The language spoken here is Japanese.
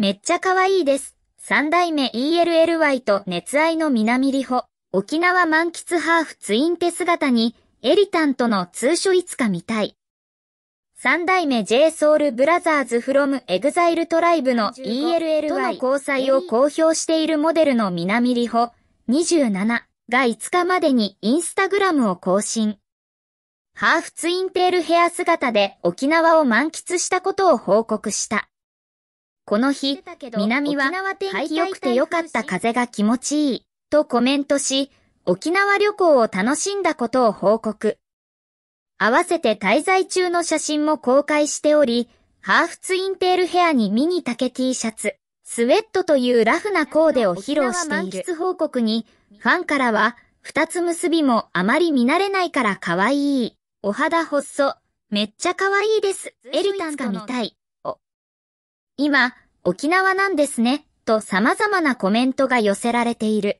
めっちゃ可愛いです。三代目 ELLY と熱愛の南里穂、沖縄満喫ハーフツインテ姿に、エリタンとの通所いつか見たい。三代目 j ソウルブラザーズフロムエ from EXILE r i e の ELLY との交際を公表しているモデルの南里穂、27が5日までにインスタグラムを更新。ハーフツインテールヘア姿で沖縄を満喫したことを報告した。この日、南は天気良くて良かった風が気持ちいいとコメントし、沖縄旅行を楽しんだことを報告。合わせて滞在中の写真も公開しており、ハーフツインテールヘアにミニ丈 T シャツ、スウェットというラフなコーデを披露している。満喫報告に、ファンからは、二つ結びもあまり見慣れないから可愛い。お肌ほっそ、めっちゃ可愛いです。エルタンが見たい。今、沖縄なんですね、と様々なコメントが寄せられている。